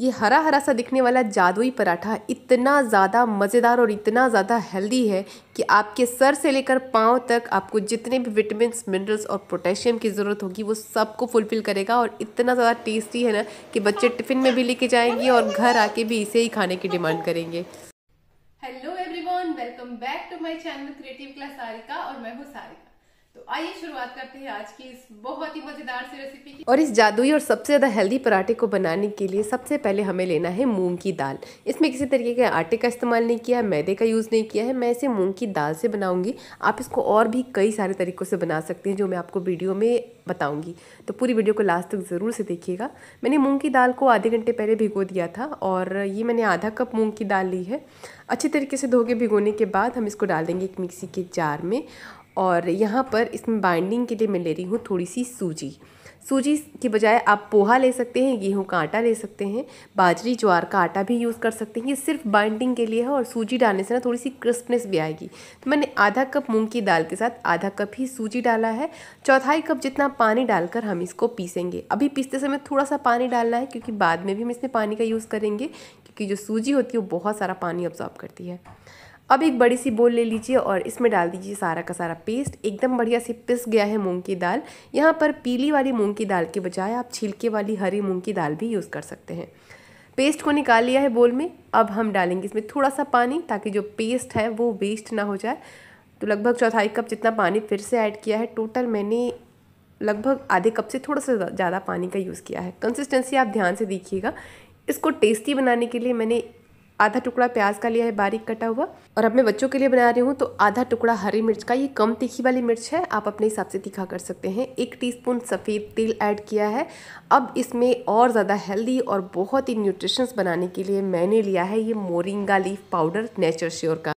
ये हरा हरा सा दिखने वाला जादुई पराठा इतना ज़्यादा मज़ेदार और इतना ज़्यादा हेल्दी है कि आपके सर से लेकर पाँव तक आपको जितने भी विटामिन मिनरल्स और पोटेशियम की ज़रूरत होगी वो सबको फुलफ़िल करेगा और इतना ज़्यादा टेस्टी है ना कि बच्चे टिफ़िन में भी लेके जाएंगे और घर आके भी इसे ही खाने की डिमांड करेंगे hello everyone welcome back to my channel creative class Sarika और मैं हूँ सारिका तो आइए शुरुआत करते हैं आज की इस बहुत ही मज़ेदार सी रेसिपी की और इस जादुई और सबसे ज़्यादा हेल्दी पराठे को बनाने के लिए सबसे पहले हमें लेना है मूंग की दाल इसमें किसी तरीके के आटे का इस्तेमाल नहीं किया है मैदे का यूज़ नहीं किया है मैं इसे मूंग की दाल से बनाऊंगी आप इसको और भी कई सारे तरीक़ों से बना सकते हैं जो मैं आपको वीडियो में बताऊंगी तो पूरी वीडियो को लास्ट तक ज़रूर से देखिएगा मैंने मूंग की दाल को आधे घंटे पहले भिगो दिया था और ये मैंने आधा कप मूंग की दाल ली है अच्छे तरीके से धो के भिगोने के बाद हम इसको डाल देंगे एक मिक्सी के जार में और यहाँ पर इसमें बाइंडिंग के लिए मैं ले रही हूँ थोड़ी सी सूजी सूजी के बजाय आप पोहा ले सकते हैं गेहूँ का आटा ले सकते हैं बाजरी ज्वार का आटा भी यूज़ कर सकते हैं ये सिर्फ बाइंडिंग के लिए है और सूजी डालने से ना थोड़ी सी क्रिस्पनेस भी आएगी तो मैंने आधा कप मूंग की दाल के साथ आधा कप ही सूजी डाला है चौथाई कप जितना पानी डालकर हम इसको पीसेंगे अभी पीसते समय थोड़ा सा पानी डालना है क्योंकि बाद में भी हम इसमें पानी का यूज़ करेंगे क्योंकि जो सूजी होती है वो बहुत सारा पानी ऑब्जॉर्ब करती है अब एक बड़ी सी बोल ले लीजिए और इसमें डाल दीजिए सारा का सारा पेस्ट एकदम बढ़िया से पिस गया है मूंग की दाल यहाँ पर पीली वाली मूंग की दाल के बजाय आप छिलके वाली हरी मूंग की दाल भी यूज़ कर सकते हैं पेस्ट को निकाल लिया है बोल में अब हम डालेंगे इसमें थोड़ा सा पानी ताकि जो पेस्ट है वो वेस्ट ना हो जाए तो लगभग चौथाई कप जितना पानी फिर से ऐड किया है टोटल मैंने लगभग आधे कप से थोड़ा सा ज़्यादा पानी का यूज़ किया है कंसिस्टेंसी आप ध्यान से देखिएगा इसको टेस्टी बनाने के लिए मैंने आधा टुकड़ा प्याज का लिया है बारीक कटा हुआ और अब मैं बच्चों के लिए बना रही हूँ तो आधा टुकड़ा हरी मिर्च का ये कम तीखी वाली मिर्च है आप अपने हिसाब से तीखा कर सकते हैं एक टीस्पून सफ़ेद तिल ऐड किया है अब इसमें और ज़्यादा हेल्दी और बहुत ही न्यूट्रिशंस बनाने के लिए मैंने लिया है ये moringa leaf powder Nature Sure का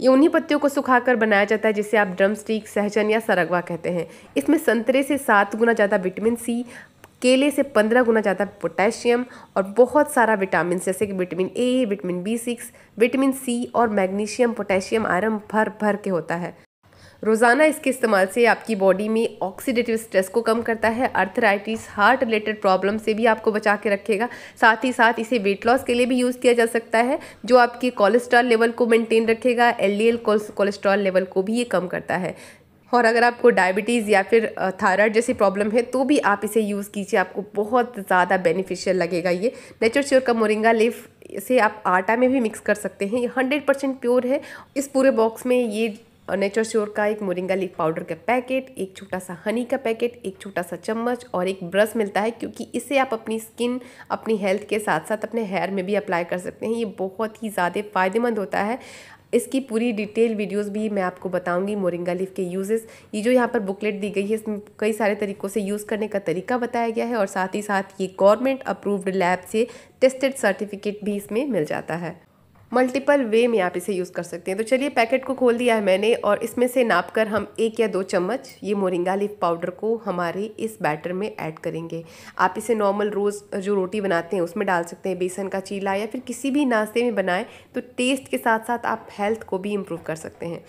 ये उन्हीं पत्तियों को सुखाकर बनाया जाता है जिसे आप ड्रम स्टिक सहजन या सरगवा कहते हैं इसमें संतरे से सात गुना ज़्यादा विटामिन सी केले से पंद्रह गुना ज़्यादा पोटेशियम और बहुत सारा विटामिन जैसे कि vitamin A vitamin B six vitamin C और मैग्नीशियम पोटेशियम आयरन भर भर के होता है रोज़ाना इसके इस्तेमाल से आपकी बॉडी में ऑक्सीडेटिव स्ट्रेस को कम करता है अर्थराइटिस हार्ट रिलेटेड प्रॉब्लम से भी आपको बचा के रखेगा साथ ही साथ इसे वेट लॉस के लिए भी यूज़ किया जा सकता है जो आपके कोलेस्ट्रॉल लेवल को मेंटेन रखेगा एलडीएल कोलेस्ट्रॉल लेवल को भी ये कम करता है और अगर आपको डायबिटीज़ या फिर थायराइड जैसी प्रॉब्लम है तो भी आप इसे यूज़ कीजिए आपको बहुत ज़्यादा बेनिफिशियल लगेगा ये नेचर श्योर का मोरिंगा लिफ इसे आप आटा में भी मिक्स कर सकते हैं ये हंड्रेड परसेंट प्योर है इस पूरे बॉक्स में ये नेचर श्योर का एक मोरिंगा लिफ पाउडर का पैकेट एक छोटा सा हनी का पैकेट एक छोटा सा चम्मच और एक ब्रश मिलता है क्योंकि इसे आप अपनी स्किन अपनी हेल्थ के साथ साथ अपने हेयर में भी अप्लाई कर सकते हैं ये बहुत ही ज़्यादा फ़ायदेमंद होता है इसकी पूरी डिटेल वीडियोस भी मैं आपको बताऊंगी मोरिंगा लीफ के यूजेस ये जो यहाँ पर बुकलेट दी गई है इसमें कई सारे तरीक़ों से यूज़ करने का तरीका बताया गया है और साथ ही साथ ये गवर्नमेंट अप्रूव्ड लैब से टेस्टेड सर्टिफिकेट भी इसमें मिल जाता है मल्टीपल वे में आप इसे यूज़ कर सकते हैं तो चलिए पैकेट को खोल दिया है मैंने और इसमें से नाप कर हम एक या दो चम्मच ये मोरिंगा लीफ पाउडर को हमारे इस बैटर में ऐड करेंगे आप इसे नॉर्मल रोज़ जो रोटी बनाते हैं उसमें डाल सकते हैं बेसन का चीला या फिर किसी भी नाश्ते में बनाएं तो टेस्ट के साथ साथ आप हेल्थ को भी इम्प्रूव कर सकते हैं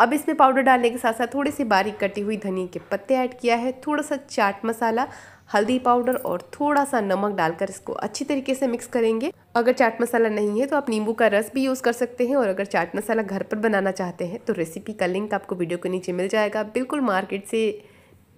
अब इसमें पाउडर डालने के साथ साथ थोड़े से बारीक कटी हुई धनिया के पत्ते ऐड किया है थोड़ा सा चाट मसाला हल्दी पाउडर और थोड़ा सा नमक डालकर इसको अच्छी तरीके से मिक्स करेंगे अगर चाट मसाला नहीं है तो आप नींबू का रस भी यूज़ कर सकते हैं और अगर चाट मसाला घर पर बनाना चाहते हैं तो रेसिपी का लिंक आपको वीडियो के नीचे मिल जाएगा बिल्कुल मार्केट से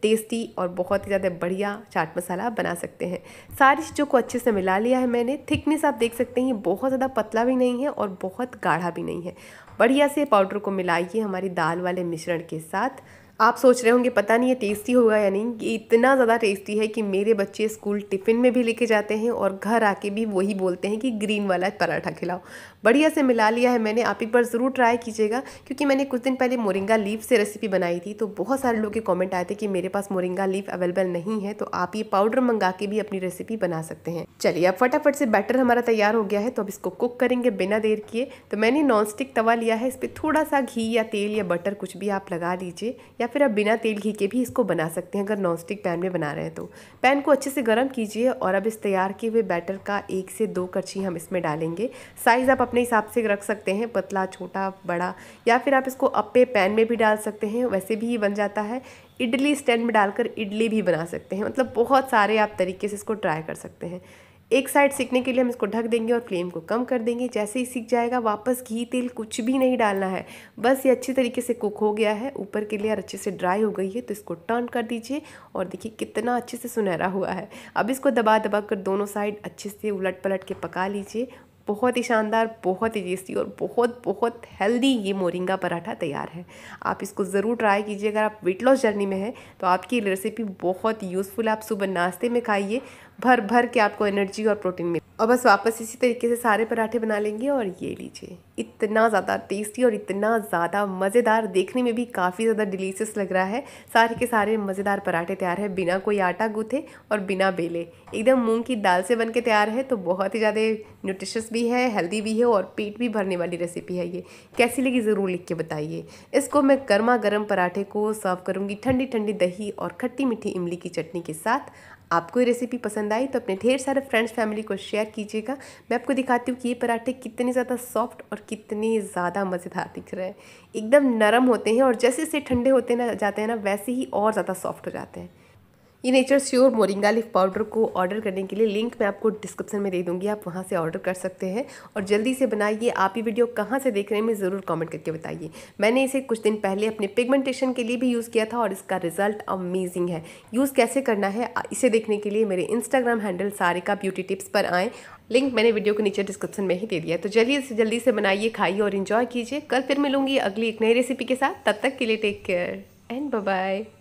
टेस्टी और बहुत ही ज़्यादा बढ़िया चाट मसाला आप बना सकते हैं सारी चीज़ों को अच्छे से मिला लिया है मैंने थिकनेस आप देख सकते हैं ये बहुत ज़्यादा पतला भी नहीं है और बहुत गाढ़ा भी नहीं है बढ़िया से पाउडर को मिलाइए हमारी दाल वाले मिश्रण के साथ आप सोच रहे होंगे पता नहीं ये टेस्टी होगा या नहीं कि इतना ज़्यादा टेस्टी है कि मेरे बच्चे स्कूल टिफ़िन में भी लेके जाते हैं और घर आके भी वही बोलते हैं कि ग्रीन वाला पराठा खिलाओ बढ़िया से मिला लिया है मैंने आप एक बार ज़रूर ट्राई कीजिएगा क्योंकि मैंने कुछ दिन पहले मोरिंगा लीव से रेसिपी बनाई थी तो बहुत सारे लोग के कमेंट आए थे कि मेरे पास मोरिंगा लीव अवेलेबल नहीं है तो आप ये पाउडर मंगा के भी अपनी रेसिपी बना सकते हैं चलिए अब फटाफट से बैटर हमारा तैयार हो गया है तो अब इसको कुक करेंगे बिना देर किए तो मैंने नॉन तवा लिया है इस पर थोड़ा सा घी या तेल या बटर कुछ भी आप लगा लीजिए या फिर आप बिना तेल घी के भी इसको बना सकते हैं अगर स्टिक पैन में बना रहे हैं तो पैन को अच्छे से गर्म कीजिए और अब इस तैयार किए हुए बैटर का एक से दो कर्ची हम इसमें डालेंगे साइज़ आप अपने अपने हिसाब से रख सकते हैं पतला छोटा बड़ा या फिर आप इसको अपे पैन में भी डाल सकते हैं वैसे भी ये बन जाता है इडली स्टैंड में डालकर इडली भी बना सकते हैं मतलब बहुत सारे आप तरीके से इसको ट्राई कर सकते हैं एक साइड सीखने के लिए हम इसको ढक देंगे और फ्लेम को कम कर देंगे जैसे ही सीख जाएगा वापस घी तेल कुछ भी नहीं डालना है बस ये अच्छे तरीके से कुक हो गया है ऊपर लिए लेयर अच्छे से ड्राई हो गई है तो इसको टर्न कर दीजिए और देखिए कितना अच्छे से सुनहरा हुआ है अब इसको दबा दबा कर दोनों साइड अच्छे से उलट पलट के पका लीजिए बहुत ही शानदार बहुत ही टेस्टी और बहुत बहुत हेल्दी ये मोरिंगा पराठा तैयार है आप इसको ज़रूर ट्राई कीजिए अगर आप वेट लॉस जर्नी में हैं तो आपकी रेसिपी बहुत यूज़फुल है आप सुबह नाश्ते में खाइए भर भर के आपको एनर्जी और प्रोटीन मिले और बस वापस इसी तरीके से सारे पराठे बना लेंगे और ये लीजिए इतना ज़्यादा टेस्टी और इतना ज़्यादा मज़ेदार देखने में भी काफ़ी ज़्यादा डिलीशियस लग रहा है सारे के सारे मज़ेदार पराठे तैयार है बिना कोई आटा गूथे और बिना बेले एकदम मूंग की दाल से बन के तैयार है तो बहुत ही ज़्यादा न्यूट्रिशस भी है हेल्दी भी है और पेट भी भरने वाली रेसिपी है ये कैसी लगी ज़रूर लिख के बताइए इसको मैं गर्मा गर्म पराठे को सर्व करूँगी ठंडी ठंडी दही और खट्टी मीठी इमली की चटनी के साथ आपको ये रेसिपी पसंद आई तो अपने ढेर सारे फ्रेंड्स फैमिली को शेयर कीजिएगा मैं आपको दिखाती हूँ कि ये पराठे कितने ज़्यादा सॉफ्ट और कितने ज़्यादा मज़ेदार दिख रहे हैं एकदम नरम होते हैं और जैसे जैसे ठंडे होते ना जाते हैं ना वैसे ही और ज़्यादा सॉफ्ट हो जाते हैं ये Nature Sure moringa leaf powder को ऑर्डर करने के लिए लिंक मैं आपको डिस्क्रिप्शन में दे दूंगी आप वहाँ से ऑर्डर कर सकते हैं और जल्दी से बनाइए आप ये वीडियो कहाँ से देख रहे हैं मैं ज़रूर कमेंट करके बताइए मैंने इसे कुछ दिन पहले अपने पिगमेंटेशन के लिए भी यूज़ किया था और इसका रिजल्ट अमेजिंग है यूज़ कैसे करना है इसे देखने के लिए मेरे Instagram handle Sarika beauty tips पर आएँ लिंक मैंने वीडियो को नीचे डिस्क्रिप्शन में ही दे दिया तो जल्दी से जल्दी से बनाइए खाइए और इन्जॉय कीजिए कल फिर मिलूंगी अगली एक नई रेसिपी के साथ तब तक के लिए टेक केयर एंड बाय